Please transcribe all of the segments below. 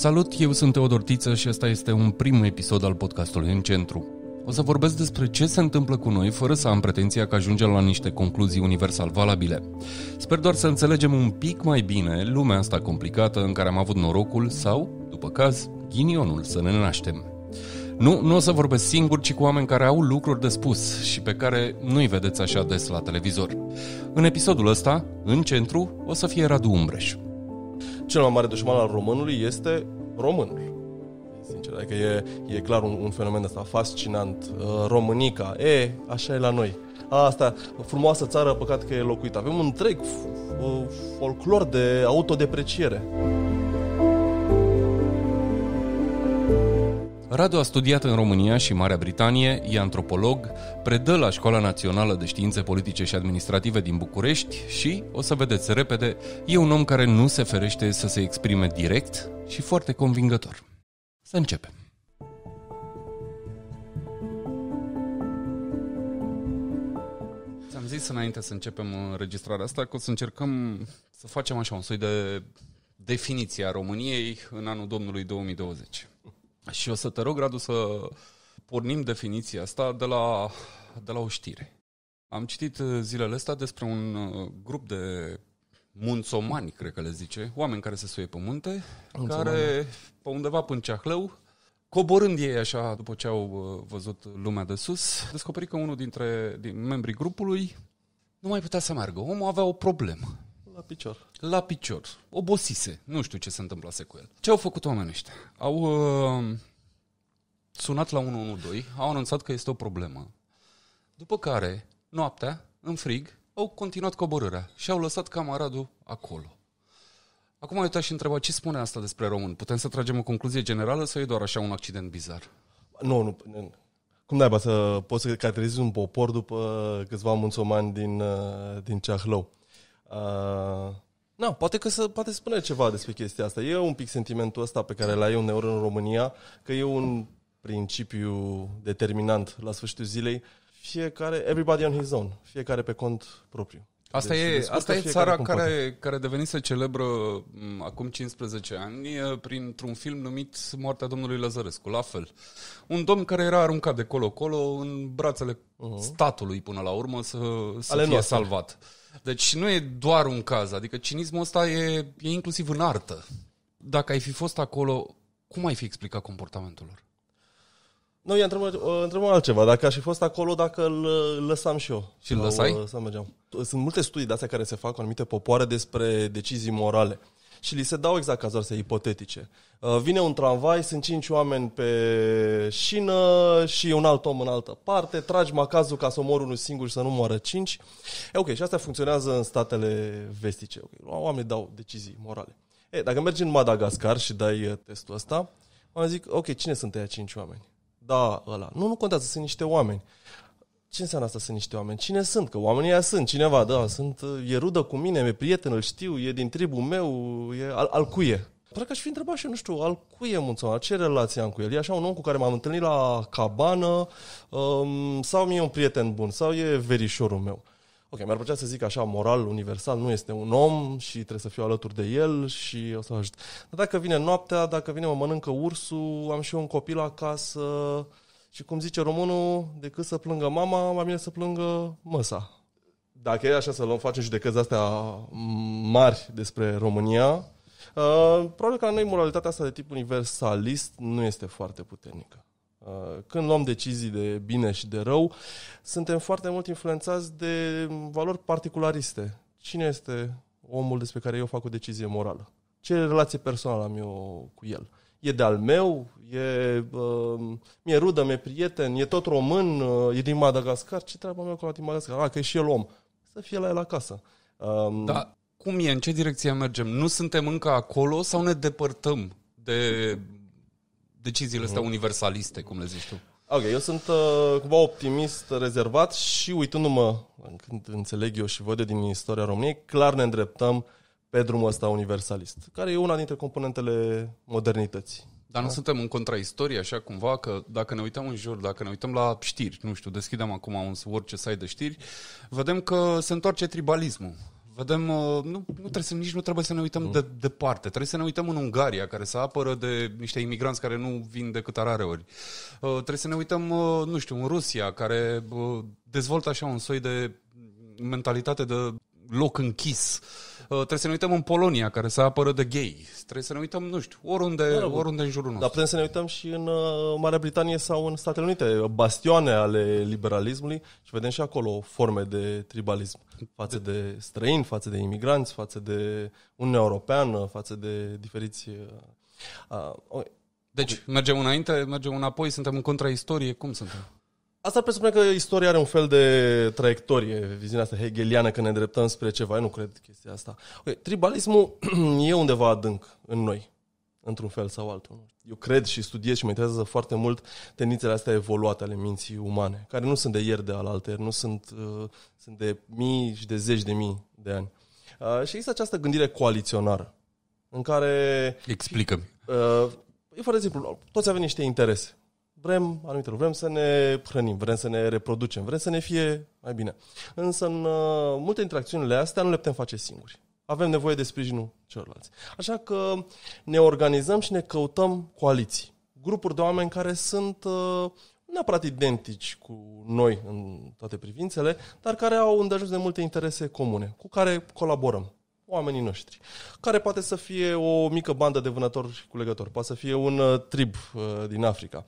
Salut, eu sunt Teodor Tiță și asta este un prim episod al podcastului În Centru. O să vorbesc despre ce se întâmplă cu noi fără să am pretenția că ajungem la niște concluzii universal valabile. Sper doar să înțelegem un pic mai bine lumea asta complicată în care am avut norocul sau, după caz, ghinionul să ne naștem. Nu, nu o să vorbesc singur, ci cu oameni care au lucruri de spus și pe care nu-i vedeți așa des la televizor. În episodul ăsta, în centru, o să fie Radu Umbreș cel mai mare dușman al românului este românul. Sincer, adică e, e clar un, un fenomen ăsta fascinant. Uh, Românica, e, așa e la noi. Asta, frumoasă țară, păcat că e locuită. Avem un întreg folclor de autodepreciere. Radu a studiat în România și Marea Britanie, e antropolog, predă la Școala Națională de Științe Politice și Administrative din București și, o să vedeți repede, e un om care nu se ferește să se exprime direct și foarte convingător. Să începem! Ți-am zis înainte să începem uh, înregistrarea asta că o să încercăm să facem așa un soi de definiție a României în anul Domnului 2020. Și o să te rog, Radu, să pornim definiția asta de la, de la o știre. Am citit zilele astea despre un uh, grup de munțomani, cred că le zice, oameni care se suie pe munte, munțomani. care pe undeva până Ceahlău, coborând ei așa după ce au uh, văzut lumea de sus, descoperi că unul dintre din membrii grupului nu mai putea să meargă. Omul avea o problemă. La picior. La picior. Obosise. Nu știu ce se întâmplase cu el. Ce au făcut oamenii ăștia? Au uh, sunat la 112, au anunțat că este o problemă. După care, noaptea, în frig, au continuat coborârea și au lăsat camaradul acolo. Acum ai uitat și întreba ce spune asta despre român. Putem să tragem o concluzie generală sau e doar așa un accident bizar? Nu, nu. nu. Cum naiba să poți să caracterizezi un popor după câțiva mulțomani din, uh, din Ceahlău? Uh, na, poate că să, poate spune ceva despre chestia asta. E un pic sentimentul ăsta pe care l-ai uneori în România, că e un principiu determinant la sfârșitul zilei. Fiecare, everybody on his own, fiecare pe cont propriu. Asta deci, e, asta e țara care, care devenise celebră mm, acum 15 ani printr-un film numit Moartea domnului Lăzărescu, la fel. Un domn care era aruncat de colo-colo în brațele uh-huh. statului până la urmă să, să fie noastre. salvat. Deci nu e doar un caz, adică cinismul ăsta e, e inclusiv în artă. Dacă ai fi fost acolo, cum ai fi explicat comportamentul lor? Nu, e întrebăm, altceva. Dacă aș fi fost acolo, dacă îl lăsam și eu. Și îl lăsai? Uh, Sau mergeam. Sunt multe studii de astea care se fac cu anumite popoare despre decizii morale și li se dau exact cazuri ipotetice. Uh, vine un tramvai, sunt cinci oameni pe șină și un alt om în altă parte, tragi macazul ca să omor unul singur și să nu moară cinci. E, ok, și asta funcționează în statele vestice. Okay. Oamenii dau decizii morale. E, dacă mergi în Madagascar și dai uh, testul ăsta, oamenii zic, ok, cine sunt aia cinci oameni? Da, ăla. Nu, nu contează, sunt niște oameni ce înseamnă asta sunt niște oameni? Cine sunt? Că oamenii aia sunt, cineva, da, sunt, e rudă cu mine, e prieten, îl știu, e din tribul meu, e al, al cuie. Pare păi că aș fi întrebat și eu, nu știu, al cui e Munțoan, ce relație am cu el? E așa un om cu care m-am întâlnit la cabană um, sau mi-e un prieten bun sau e verișorul meu. Ok, mi-ar plăcea să zic așa, moral, universal, nu este un om și trebuie să fiu alături de el și o să ajut. Dar dacă vine noaptea, dacă vine mă mănâncă ursul, am și eu un copil acasă, și cum zice românul, decât să plângă mama, mai bine să plângă măsa. Dacă e așa să luăm, facem judecăți astea mm, mari despre România, uh, probabil că la noi moralitatea asta de tip universalist nu este foarte puternică. Uh, când luăm decizii de bine și de rău, suntem foarte mult influențați de valori particulariste. Cine este omul despre care eu fac o decizie morală? Ce relație personală am eu cu el? e de-al meu, e, uh, mi-e rudă, mi-e prieten, e tot român, uh, e din Madagascar, ce treaba mea cu din Madagascar? A, ah, că e și el om. Să fie la el acasă. Um, da, cum e? În ce direcție mergem? Nu suntem încă acolo sau ne depărtăm de deciziile astea mhm. universaliste, cum le zici tu? Ok, eu sunt uh, cumva optimist, rezervat și uitându-mă când înțeleg eu și văd din istoria României, clar ne îndreptăm uh, pe drumul ăsta universalist, care e una dintre componentele modernității. Dar nu da? suntem în contraistorie, așa cumva, că dacă ne uităm în jur, dacă ne uităm la știri, nu știu, deschidem acum un orice site de știri, vedem că se întoarce tribalismul. Vedem, uh, nu, nu trebuie să, nici nu trebuie să ne uităm de departe. Trebuie să ne uităm în Ungaria, care se apără de niște imigranți care nu vin decât rare ori. Uh, trebuie să ne uităm, uh, nu știu, în Rusia, care uh, dezvoltă așa un soi de mentalitate de loc închis. Uh, Uh, trebuie să ne uităm în Polonia, care se apără de gay. Trebuie să ne uităm, nu știu, oriunde, da, oriunde în jurul nostru. Dar putem să ne uităm și în uh, Marea Britanie sau în Statele Unite, bastioane ale liberalismului și vedem și acolo forme de tribalism față de străini, față de imigranți, față de Uniunea Europeană, față de diferiți... Uh, uh deci, mergem înainte, mergem înapoi, suntem în contra istoriei, cum suntem? Asta presupune că istoria are un fel de traiectorie, viziunea asta hegeliană, că ne îndreptăm spre ceva. Eu nu cred chestia asta. Okay, tribalismul e undeva adânc în noi, într-un fel sau altul. Eu cred și studiez și mă interesează foarte mult tendințele astea evoluate ale minții umane, care nu sunt de ieri de alaltă, nu sunt, uh, sunt de mii și de zeci de mii de ani. Uh, și există această gândire coaliționară, în care... Explică-mi. Uh, e foarte simplu. Toți avem niște interese vrem anumite lucruri, vrem să ne hrănim, vrem să ne reproducem, vrem să ne fie mai bine. Însă în uh, multe interacțiunile astea nu le putem face singuri. Avem nevoie de sprijinul celorlalți. Așa că ne organizăm și ne căutăm coaliții. Grupuri de oameni care sunt uh, neapărat identici cu noi în toate privințele, dar care au îndeajuns de multe interese comune, cu care colaborăm oamenii noștri, care poate să fie o mică bandă de vânători și culegători, poate să fie un uh, trib uh, din Africa,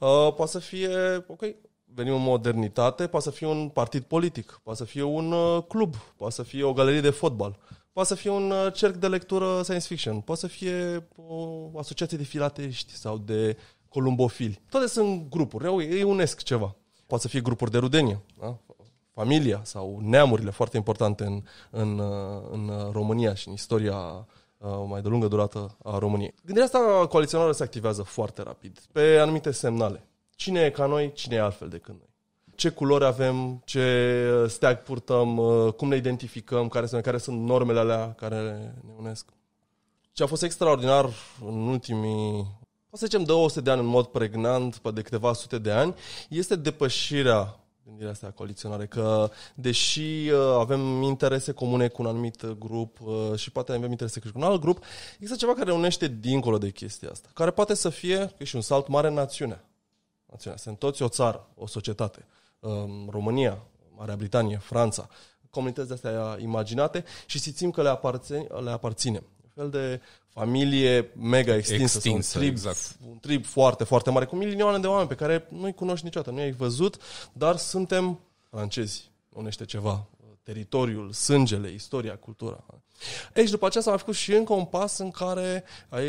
uh, poate să fie, ok, venim în modernitate, poate să fie un partid politic, poate să fie un uh, club, poate să fie o galerie de fotbal, poate să fie un uh, cerc de lectură science fiction, poate să fie o asociație de filatești sau de columbofili. Toate sunt grupuri, ei unesc ceva. Poate să fie grupuri de rudenie, da? familia sau neamurile foarte importante în, în, în România și în istoria uh, mai de lungă durată a României. Gândirea asta coaliționară se activează foarte rapid, pe anumite semnale. Cine e ca noi, cine e altfel decât noi. Ce culori avem, ce steag purtăm, uh, cum ne identificăm, care sunt, care sunt normele alea care ne unesc. Ce a fost extraordinar în ultimii, o să zicem, 200 de ani în mod pregnant, de câteva sute de ani, este depășirea gândirea asta coaliționare, că deși uh, avem interese comune cu un anumit grup uh, și poate avem interese cu un alt grup, există ceva care unește dincolo de chestia asta, care poate să fie că și un salt mare în națiunea. națiunea. Sunt toți o țară, o societate. Um, România, Marea Britanie, Franța, comunități de astea imaginate și simțim că le, aparțin, le aparținem. Un fel de familie mega extinsă, extinsă un, trib, exact. un trib foarte, foarte mare, cu milioane de oameni pe care nu-i cunoști niciodată, nu i-ai văzut, dar suntem francezi, unește ceva, teritoriul, sângele, istoria, cultura. Ei, și după aceea s-a mai făcut și încă un pas în care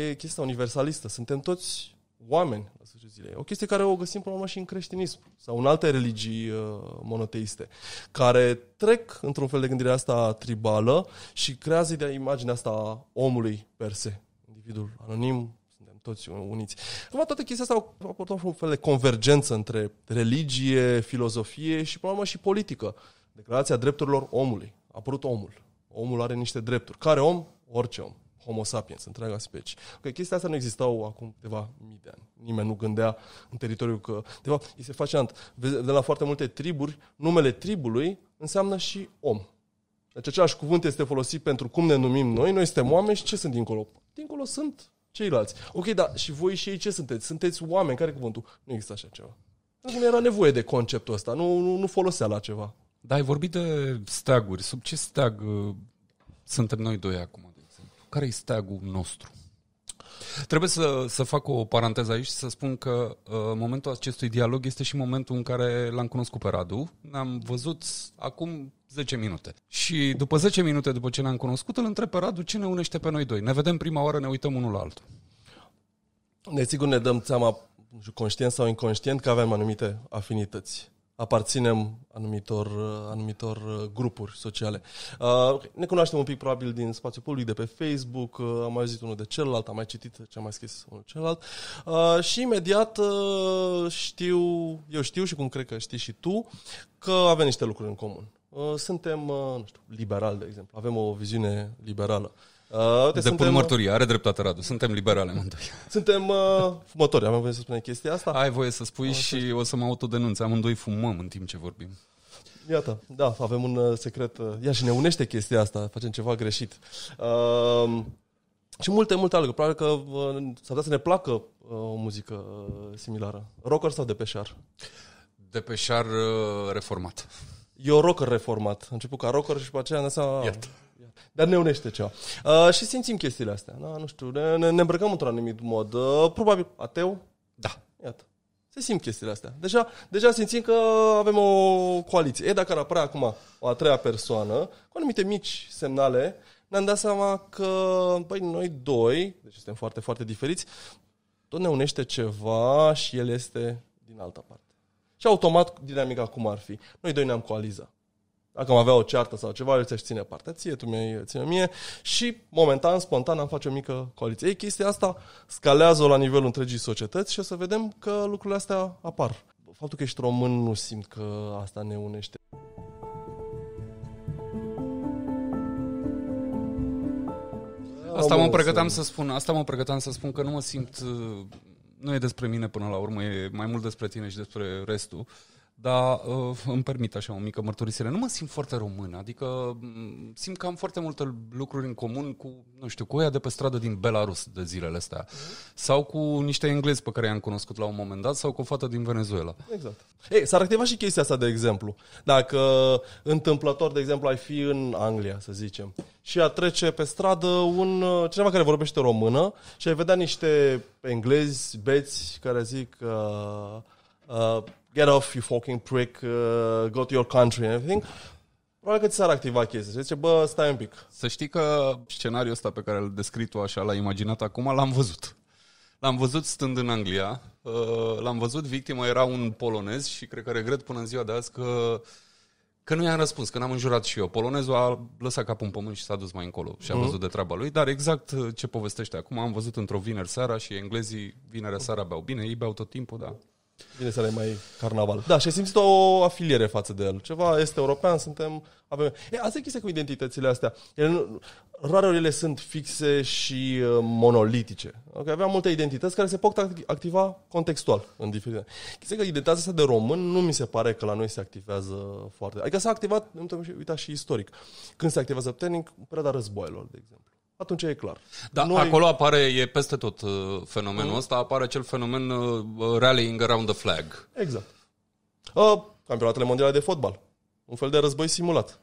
e chestia universalistă. Suntem toți oameni, mijlocul zilei. O chestie care o găsim până la urmă și în creștinism sau în alte religii uh, monoteiste, care trec într-un fel de gândire asta tribală și creează de imaginea asta a omului per se, individul anonim, suntem toți uniți. Acum toate chestia asta a aportat un fel de convergență între religie, filozofie și până la urmă și politică. Declarația drepturilor omului. A apărut omul. Omul are niște drepturi. Care om? Orice om. Homo sapiens, întreaga specie. Că chestia asta nu existau acum câteva mii de ani. Nimeni nu gândea în teritoriu că... De fapt, este fascinant. De la foarte multe triburi, numele tribului înseamnă și om. Deci același cuvânt este folosit pentru cum ne numim noi. Noi suntem oameni și ce sunt dincolo? Dincolo sunt ceilalți. Ok, dar și voi și ei ce sunteți? Sunteți oameni. Care cuvântul? Nu există așa ceva. Nu era nevoie de conceptul ăsta. Nu, nu, nu folosea la ceva. Da, ai vorbit de steaguri. Sub ce steag uh, suntem noi doi acum? care este steagul nostru? Trebuie să, să fac o paranteză aici și să spun că uh, momentul acestui dialog este și momentul în care l-am cunoscut pe Radu. Ne-am văzut acum 10 minute. Și după 10 minute, după ce ne-am cunoscut, îl întreb pe Radu ce ne unește pe noi doi. Ne vedem prima oară, ne uităm unul la altul. Desigur ne dăm seama, conștient sau inconștient, că avem anumite afinități aparținem anumitor, anumitor uh, grupuri sociale. Uh, ne cunoaștem un pic probabil din spațiu public, de pe Facebook, uh, am mai zis unul de celălalt, am mai citit ce am mai scris unul celălalt și imediat știu, eu știu și cum cred că știi și tu, că avem niște lucruri în comun. Suntem, nu știu, liberali, de exemplu, avem o viziune liberală. Uh, uite, Depun suntem... mărturie, are dreptate Radu, suntem liberale amândoi. Uh, suntem uh, fumători, am voie să spunem chestia asta? Ai voie să spui o, și o să mă autodenunț, amândoi fumăm în timp ce vorbim. Iată, da, avem un uh, secret, uh, ia și ne unește chestia asta, facem ceva greșit. Uh, și multe, multe alte Probabil că uh, s-ar să ne placă uh, o muzică uh, similară. Rocker sau depeșar? Depeșar uh, reformat. Eu rocker reformat. Am început ca rocker și după aceea am dat seama... Iată. Dar ne unește ceva. Uh, și simțim chestiile astea. Da? Nu știu, ne, ne, ne îmbrăcăm într-un anumit mod. Uh, probabil ateu? Da. Iată. Se simt chestiile astea. Deja, deja simțim că avem o coaliție. E, dacă ar apărea acum o a treia persoană, cu anumite mici semnale, ne-am dat seama că, băi, noi doi, deci suntem foarte, foarte diferiți, tot ne unește ceva și el este din alta parte. Și automat dinamica cum ar fi. Noi doi ne-am coalizat. Dacă am avea o ceartă sau ceva, eu ți-aș ține partea ție, tu mi-ai ține mie și momentan, spontan, am face o mică coaliție. Ei, chestia asta scalează la nivelul întregii societăți și o să vedem că lucrurile astea apar. Faptul că ești român nu simt că asta ne unește. Asta mă pregăteam să spun, asta mă pregăteam să spun că nu mă simt uh, nu e despre mine până la urmă, e mai mult despre tine și despre restul. Uh, dar uh, îmi permit așa o mică mărturisire. Nu mă simt foarte român, adică mm, simt că am foarte multe lucruri în comun cu, nu știu, cu ea de pe stradă din Belarus de zilele astea. Mm-hmm. Sau cu niște englezi pe care i-am cunoscut la un moment dat, sau cu o fată din Venezuela. Exact. Ei, s-ar activa și chestia asta, de exemplu. Dacă întâmplător, de exemplu, ai fi în Anglia, să zicem, și a trece pe stradă un uh, cineva care vorbește română și ai vedea niște englezi, beți, care zic... Uh, uh, get off, you fucking prick, uh, go to your country and everything, Probabil că ți s-ar activa chestia și zice, bă, stai un pic. Să știi că scenariul ăsta pe care l-a descrii tu așa, l a imaginat acum, l-am văzut. L-am văzut stând în Anglia, uh, l-am văzut, victima era un polonez și cred că regret până în ziua de azi că Că nu i-am răspuns, că n-am înjurat și eu. Polonezul a lăsat capul în pământ și s-a dus mai încolo și a mhm. văzut de treaba lui, dar exact uh, ce povestește acum am văzut într-o vineri seara și englezii vineri seara beau bine, ei beau tot timpul, da. Bine să mai carnaval. Da, și ai simțit o afiliere față de el. Ceva este european, suntem... Avem... E, asta e chestia cu identitățile astea. El, nu, ele sunt fixe și uh, monolitice. Okay? Aveam multe identități care se pot activa contextual în diferite. Chestia că identitatea asta de român nu mi se pare că la noi se activează foarte. Adică s-a activat, uitați și istoric, când se activează puternic, în perioada războiilor, de exemplu atunci e clar. Da, Noi... acolo apare, e peste tot uh, fenomenul mm. ăsta, apare acel fenomen uh, uh, rallying around the flag. Exact. Uh, campionatele mondiale de fotbal. Un fel de război simulat.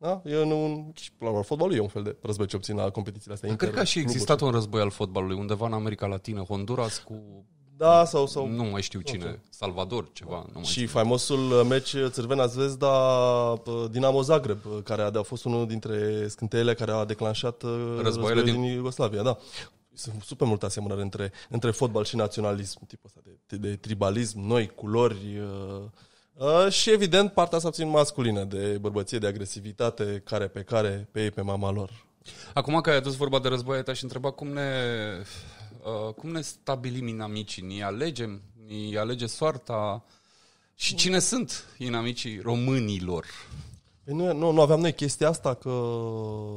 Da? E în un, la urmă, fotbalul e un fel de război ce obțin la competițiile astea. cred că a și existat un război al fotbalului undeva în America Latină, Honduras cu da, sau... sau... Nu mai știu cine, okay. Salvador, ceva. Nu mai și știu. faimosul meci uh, Țărvena Zvezda uh, Dinamo Zagreb, uh, care a, fost unul dintre scânteile care a declanșat războiul din... din Iugoslavia, da. Sunt super multă asemănări între, între fotbal și naționalism, tipul ăsta de, de, de tribalism, noi, culori... Uh, uh, și evident partea asta puțin masculină de bărbăție, de agresivitate, care pe care, pe ei, pe mama lor. Acum că ai adus vorba de război, te-aș întreba cum ne Uh, cum ne stabilim inamicii? Ni alegem? Ni alege soarta? Și cine sunt inamicii românilor? Păi nu, nu, nu aveam noi chestia asta că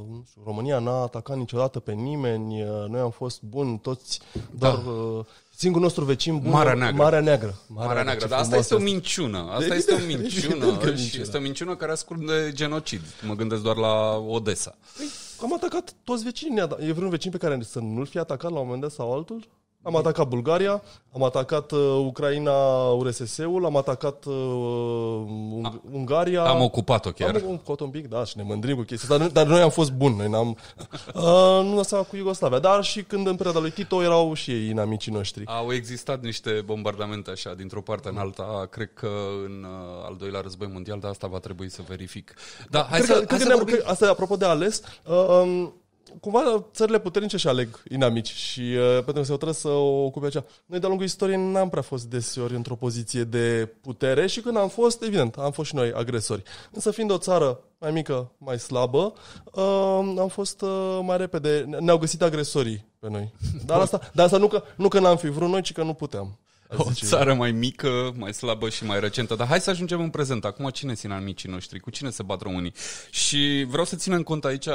nu știu, România n-a atacat niciodată pe nimeni, uh, noi am fost buni toți, dar... Da. Uh, Singurul nostru vecin bun, Marea Neagră. Marea Neagră, Marea Marea Neagră dar asta este o minciună. Asta evident, este o minciună. Evident minciună. este o minciună care ascunde genocid. Mă gândesc doar la Odessa. Păi, am atacat toți vecinii. E vreun vecin pe care să nu-l fi atacat la un moment dat sau altul? Am atacat Bulgaria, am atacat uh, Ucraina URSS-ul, am atacat uh, am, Ungaria. Am ocupat-o chiar. Am ocupat-o un pic, da, și ne mândrim cu chestia dar, dar noi am fost buni, noi n-am... Uh, nu asta cu Iugoslavia, dar și când în perioada lui Tito erau și ei amicii noștri. Au existat niște bombardamente așa, dintr-o parte în alta, cred că în uh, al doilea război mondial, dar asta va trebui să verific. Da, hai cred să, că, hai cred să că vorbim... asta apropo de ales, uh, um, cumva țările puternice și aleg inamici și uh, pentru că se hotără să o ocupe acea. Noi de-a lungul istoriei n-am prea fost deseori într-o poziție de putere și când am fost, evident, am fost și noi agresori. Însă fiind o țară mai mică, mai slabă, uh, am fost uh, mai repede, ne-au găsit agresorii pe noi. Dar asta, dar asta nu, că, nu că n-am fi vrut noi, ci că nu puteam. O țară mai mică, mai slabă și mai recentă. Dar hai să ajungem în prezent. Acum cine țin amicii noștri? Cu cine se bat românii? Și vreau să ținem cont aici uh,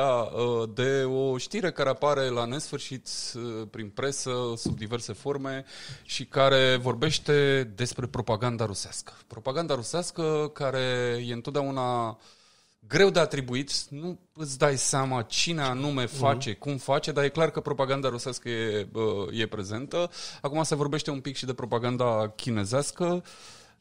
de o știre care apare la nesfârșit uh, prin presă, sub diverse forme și care vorbește despre propaganda rusească. Propaganda rusească care e întotdeauna greu de atribuit, nu îți dai seama cine anume mhm. face, mm cum face, dar e clar că propaganda rusească e, e prezentă. Acum se vorbește un pic și de propaganda chinezească. Uh,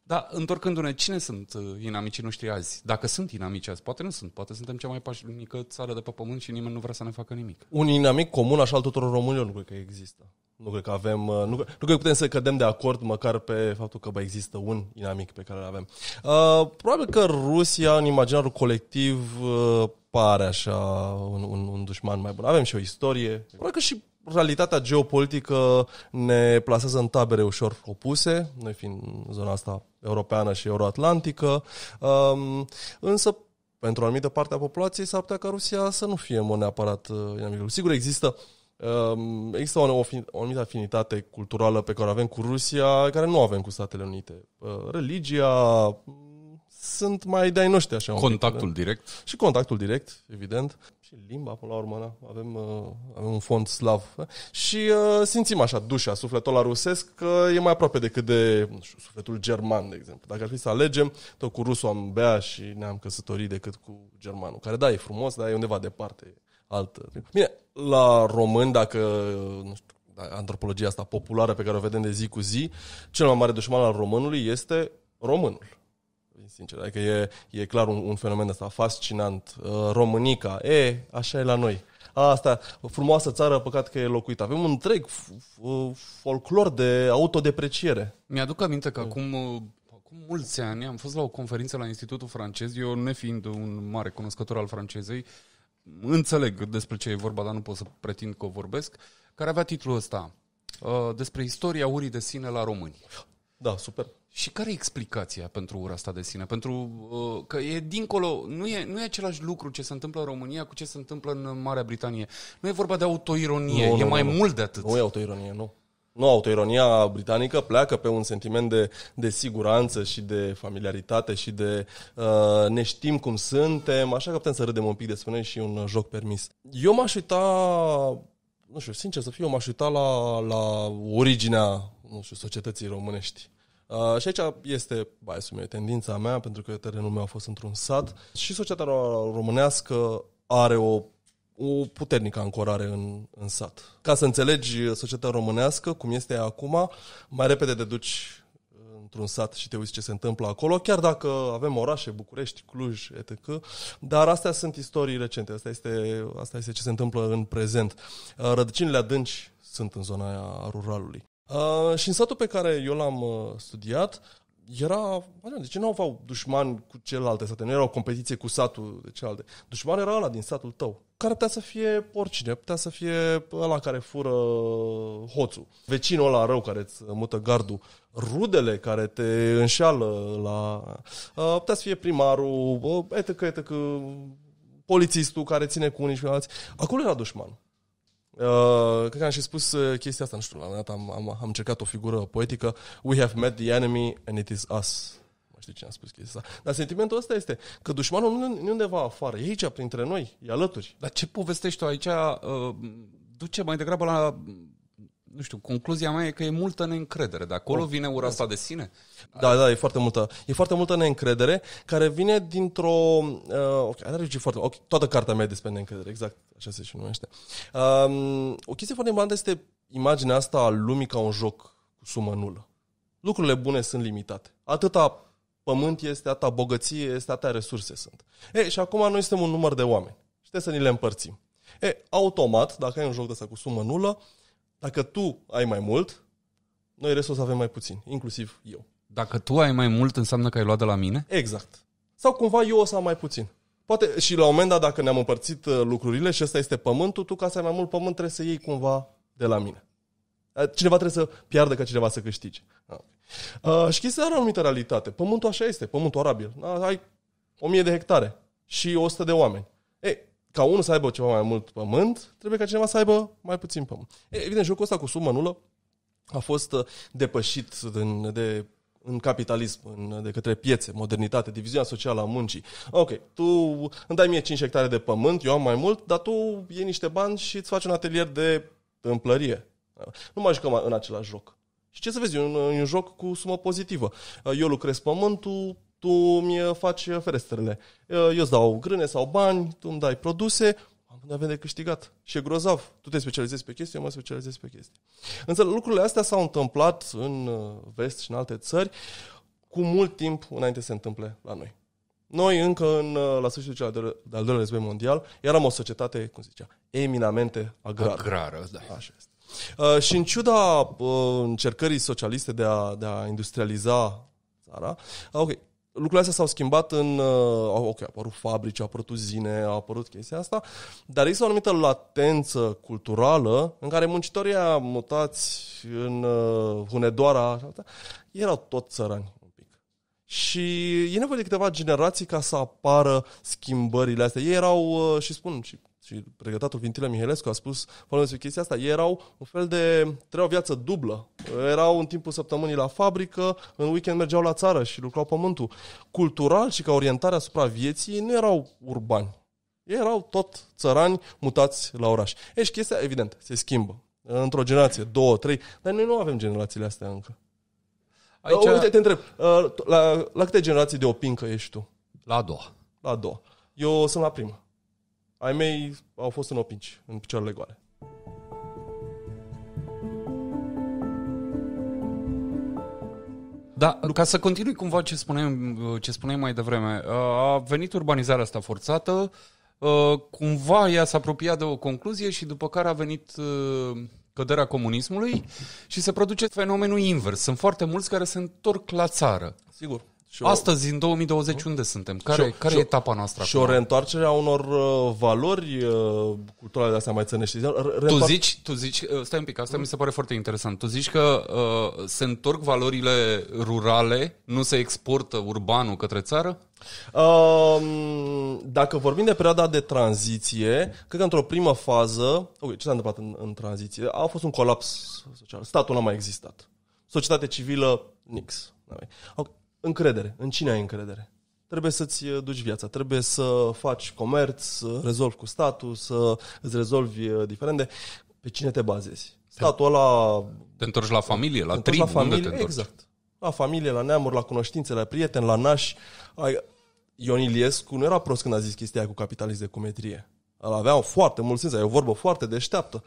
dar întorcându-ne, cine sunt uh, inamicii noștri azi? Dacă sunt inamici azi, poate nu sunt, poate suntem cea mai pașnică țară de pe pământ și nimeni nu vrea să ne facă nimic. Un inamic comun așa al tuturor românilor nu cred că există. Nu cred că avem, uh, nu, nu cred că putem să cădem de acord măcar pe faptul că bă, există un inamic pe care îl avem. Uh, probabil că Rusia, în imaginarul colectiv, uh, pare așa un, un, un dușman mai bun. Avem și o istorie. Probabil că și realitatea geopolitică ne plasează în tabere ușor opuse, noi fiind zona asta europeană și euroatlantică, însă pentru o anumită parte a populației s-ar putea ca Rusia să nu fie mă neapărat uh, inamicul. Sigur, există um, există o, o anumită afinitate culturală pe care o avem cu Rusia, care nu o avem cu Statele Unite. Uh, religia, mm, sunt mai de-ai noștri așa. Contactul pic, da? direct. Și contactul direct, evident și limba, până la urmă, Avem, uh, avem un fond slav. Și uh, simțim așa dușa, sufletul la rusesc, că e mai aproape decât de nu știu, sufletul german, de exemplu. Dacă ar fi să alegem, tot cu rusul am bea și ne-am căsătorit decât cu germanul, care da, e frumos, dar e undeva departe, altă. Bine, la român, dacă, nu știu, da, antropologia asta populară pe care o vedem de zi cu zi, cel mai mare dușman al românului este românul sincer. Adică e, e clar un, un fenomen ăsta fascinant. Uh, Românica, e, așa e la noi. Asta, frumoasă țară, păcat că e locuită. Avem un întreg folclor de autodepreciere. Mi-aduc aminte că acum, uh, acum mulți ani am fost la o conferință la Institutul Francez, eu nefiind un mare cunoscător al francezei, înțeleg despre ce e vorba, dar nu pot să pretind că o vorbesc, care avea titlul ăsta, uh, despre istoria urii de sine la români. Da, super. Și care e explicația pentru ura asta de sine? Pentru uh, că e dincolo, nu e, nu e același lucru ce se întâmplă în România cu ce se întâmplă în Marea Britanie. Nu e vorba de autoironie, nu, e nu, mai nu. mult de atât. Nu e autoironie, nu. Nu, autoironia britanică pleacă pe un sentiment de, de siguranță și de familiaritate și de uh, ne știm cum suntem, așa că putem să râdem un pic de spune și un joc permis. Eu m-aș uita, nu știu, sincer să fiu, m-aș uita la, la originea, nu știu, societății românești Uh, și aici este biasul meu, tendința mea, pentru că terenul meu a fost într-un sat și societatea românească are o o puternică ancorare în, în sat. Ca să înțelegi societatea românească, cum este acum, mai repede te duci într-un sat și te uiți ce se întâmplă acolo, chiar dacă avem orașe, București, Cluj, etc. Dar astea sunt istorii recente, asta este, asta este ce se întâmplă în prezent. Uh, rădăcinile adânci sunt în zona aia a ruralului. Uh, și în satul pe care eu l-am uh, studiat, era, de deci ce nu aveau dușmani cu celelalte sate, nu era o competiție cu satul de celelalte. Dușmanul era ăla din satul tău, care putea să fie oricine, putea să fie ăla care fură hoțul, vecinul ăla rău care îți mută gardul, rudele care te înșală la... Uh, putea să fie primarul, etică, etică, polițistul care ține cu unii și cu alții. Acolo era dușman. Uh, cred că am și spus uh, chestia asta, nu știu, la un dat am, am, am încercat o figură poetică. We have met the enemy and it is us. Nu știu ce am spus chestia asta. Dar sentimentul ăsta este că dușmanul nu, nu undeva afară, e aici, printre noi, e alături. Dar ce povestești tu aici? Uh, duce mai degrabă la nu știu, concluzia mea e că e multă neîncredere. De acolo oh. vine ura asta de sine? Da, da, e foarte multă. E foarte multă neîncredere care vine dintr-o... Uh, okay, are foarte, okay, toată cartea mea e despre neîncredere, exact, așa se și numește. Um, o chestie foarte importantă este imaginea asta a lumii ca un joc cu sumă nulă. Lucrurile bune sunt limitate. Atâta pământ este, atâta bogăție este, atâta resurse sunt. E, și acum noi suntem un număr de oameni și trebuie să ni le împărțim. E, automat, dacă ai un joc de asta cu sumă nulă, dacă tu ai mai mult, noi restul o să avem mai puțin, inclusiv eu. Dacă tu ai mai mult, înseamnă că ai luat de la mine? Exact. Sau cumva eu o să am mai puțin. Poate și la un moment dat, dacă ne-am împărțit uh, lucrurile și ăsta este pământul, tu ca să ai mai mult pământ trebuie să iei cumva de la mine. Cineva trebuie să piardă ca cineva să câștige. Da. și chestia are o anumită realitate. Pământul așa este, pământul arabil. Ai 1000 de hectare și 100 de oameni. Ei, ca unul să aibă ceva mai mult pământ, trebuie ca cineva să aibă mai puțin pământ. E, evident, jocul ăsta cu sumă nulă a fost uh, depășit din, de în capitalism, în, de către piețe, modernitate, diviziunea socială a muncii. Ok, tu îmi dai mie 5 hectare de pământ, eu am mai mult, dar tu iei niște bani și îți faci un atelier de tâmplărie. Nu mai jucăm în același joc. Și ce să vezi, e un, un joc cu sumă pozitivă. Uh, eu lucrez pământul, tu îmi uh, faci uh, ferestrele, uh, eu îți dau grâne sau bani, tu îmi dai produse, nu avem de câștigat. Și e grozav. Tu te specializezi pe chestii, eu mă specializez pe chestii. Însă lucrurile astea s-au întâmplat în vest și în alte țări cu mult timp înainte să se întâmple la noi. Noi încă în, la sfârșitul de al doilea război mondial eram o societate, cum zicea, eminamente agrară. Agrară, da. Așa este. Uh, și în ciuda uh, încercării socialiste de a, de a industrializa țara, uh, ok, lucrurile astea s-au schimbat în... Uh, ok, au apărut fabrici, au apărut uzine, au apărut chestia asta, dar există o anumită latență culturală în care muncitorii mutați în uh, Hunedoara, așa, erau tot țărani un pic. Și e nevoie de câteva generații ca să apară schimbările astea. Ei erau, uh, și spun, și și regătatul Vintile Mihelescu a spus vorbim despre chestia asta, ei erau un fel de, trei o viață dublă. Erau în timpul săptămânii la fabrică, în weekend mergeau la țară și lucrau pământul. Cultural și ca orientare asupra vieții nu erau urbani. Ei erau tot țărani mutați la oraș. E și chestia, evident, se schimbă. Într-o generație, două, trei, dar noi nu avem generațiile astea încă. Aici... Uite, te întreb, uh, la, la câte generații de opincă ești tu? La a doua. La a doua. Eu sunt la prima ai mei au fost opinci, în picioarele goale. Da, ca să continui cumva ce spuneam, ce spuneam mai devreme, a venit urbanizarea asta forțată, cumva ea s-a apropiat de o concluzie și după care a venit căderea comunismului și se produce fenomenul invers. Sunt foarte mulți care se întorc la țară. Sigur. Și Astăzi, o... în 2020, unde suntem? Care, o, care e etapa noastră Și acum? o reîntoarcere a unor uh, valori uh, culturale de-astea mai țănești. Reîntoar... Tu zici, tu zici, uh, stai un pic, asta mm. mi se pare foarte interesant. Tu zici că uh, se întorc valorile rurale, nu se exportă urbanul către țară? Um, dacă vorbim de perioada de tranziție, cred că într-o primă fază, okay, ce s-a întâmplat în, în tranziție? A fost un colaps social. Statul nu a mai existat. Societate civilă, nix. Okay încredere. În cine ai încredere? Trebuie să-ți uh, duci viața, trebuie să faci comerț, să rezolvi cu statul, să îți rezolvi uh, diferende. Pe cine te bazezi? Statul ăla... Te întorci la familie, la tribu, la familie, unde te întorci? Exact. La familie, la neamuri, la cunoștințe, la prieteni, la nași. Ion Iliescu nu era prost când a zis chestia cu capitalism de cumetrie. avea foarte mult sens, e o vorbă foarte deșteaptă.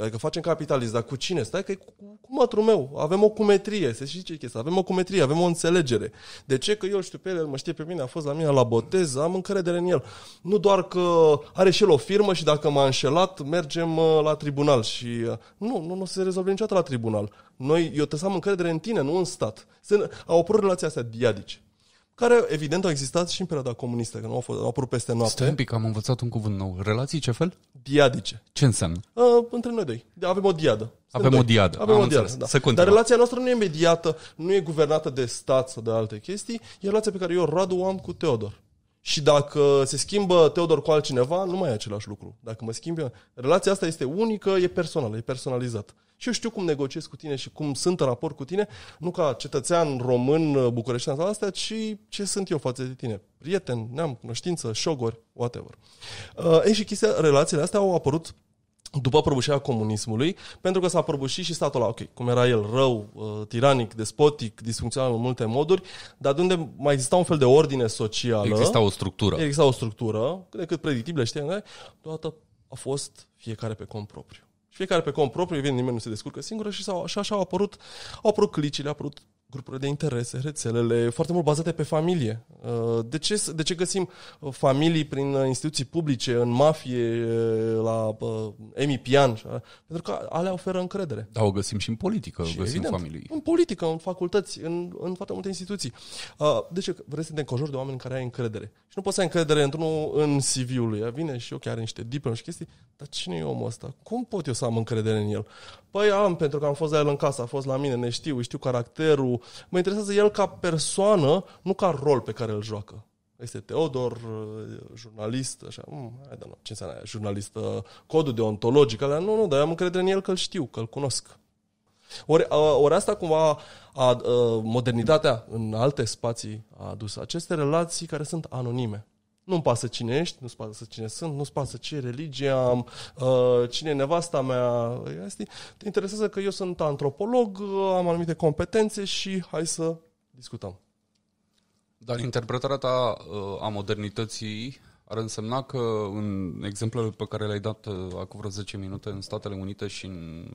Adică facem capitalism, dar cu cine? Stai că e cu, cu mătru meu. Avem o cumetrie, se știe ce chestia. Avem o cumetrie, avem o înțelegere. De ce? Că eu știu pe el, mă știe pe mine, a fost la mine la botez, am încredere în el. Nu doar că are și el o firmă și dacă m-a înșelat, mergem uh, la tribunal. Și uh, nu, nu, nu se rezolvă niciodată la tribunal. Noi, eu trebuie să am încredere în tine, nu în stat. au apărut relația astea diadice care evident au existat și în perioada comunistă, că nu au fost apărut peste noapte. Stai un pic, am învățat un cuvânt nou. Relații ce fel? Diadice. Ce înseamnă? A, uh, între noi doi. Avem o diadă. Suntem avem doi. o diadă. Avem am o diadă, da. Să Dar relația noastră nu e mediată, nu e guvernată de stat sau de alte chestii. E relația pe care eu, Radu, o am cu Teodor. Și dacă se schimbă Teodor cu altcineva, nu mai e același lucru. Dacă mă schimb eu, relația asta este unică, e personală, e personalizată. Și eu știu cum negociez cu tine și cum sunt în raport cu tine, nu ca cetățean român uh, bucureștean sau astea, ci ce sunt eu față de tine. Prieten, neam, cunoștință, șogori, whatever. Uh, ei și chestia, relațiile astea au apărut după prăbușirea comunismului, pentru că s-a prăbușit și statul ăla, ok, cum era el, rău, uh, tiranic, despotic, disfuncțional în multe moduri, dar de unde mai exista un fel de ordine socială... Exista o structură. Exista o structură, cât de cât predictibilă, știi, toată a fost fiecare pe cont propriu. Și fiecare pe cont propriu, evident, nimeni nu se descurcă singură și, s-au, și așa au apărut, au apărut clicile, au apărut grupurile de interese, rețelele, foarte mult bazate pe familie. Uh, de ce, de ce găsim uh, familii prin uh, instituții publice, în mafie, la Emi Pian? Pentru că alea oferă încredere. Da, o găsim și în politică, și găsim evident, familii. În politică, în facultăți, în, în foarte multe instituții. De ce vrei să te înconjori de oameni în care ai încredere? Și nu poți să ai încredere într-unul în CV-ul lui. Vine și eu chiar niște diplome și chestii, dar cine e omul ăsta? Cum pot eu să am încredere în el? Păi am, pentru că am fost la el în casă, a fost la mine, ne știu, știu caracterul, Mă interesează el ca persoană, nu ca rol pe care îl joacă. Este Teodor, jurnalist, așa, mm, I don't know, ce înseamnă aia, jurnalist, codul deontologic, alea, nu, nu, dar am încredere în el că îl știu, că îl cunosc. Ori, ori asta cumva a, a, modernitatea în alte spații a adus aceste relații care sunt anonime. Nu-mi pasă cine ești, nu-ți pasă cine sunt, nu-ți pasă ce religie am, uh, cine e nevasta mea. Te interesează că eu sunt antropolog, uh, am anumite competențe și hai să discutăm. Dar interpretarea ta uh, a modernității ar însemna că în exemplele pe care le-ai dat acum vreo 10 minute în Statele Unite și în,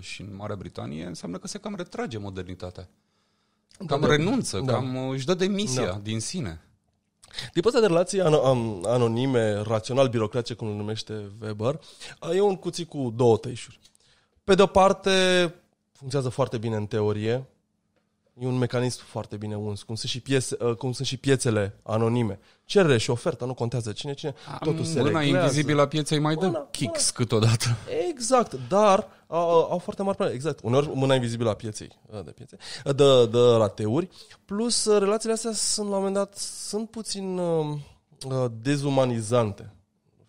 și în Marea Britanie, înseamnă că se cam retrage modernitatea. Da, cam da, renunță, da. cam își dă demisia da. din sine. Tipul ăsta de relații an- anonime, rațional-birocratice, cum îl numește Weber, e un cuțit cu două tăișuri. Pe de-o parte, funcționează foarte bine în teorie, E un mecanism foarte bine uns, cum sunt și, piese, uh, cum sunt și piețele anonime. Cerere și oferta, nu contează cine, cine, Am totul se Mâna invizibilă a pieței mai mâna, kicks mâna. câteodată. Exact, dar au, au foarte mari probleme. Exact, uneori mâna invizibilă a pieței, de, piețe, de, de rateuri, plus uh, relațiile astea sunt la un moment dat, sunt puțin um, uh, dezumanizante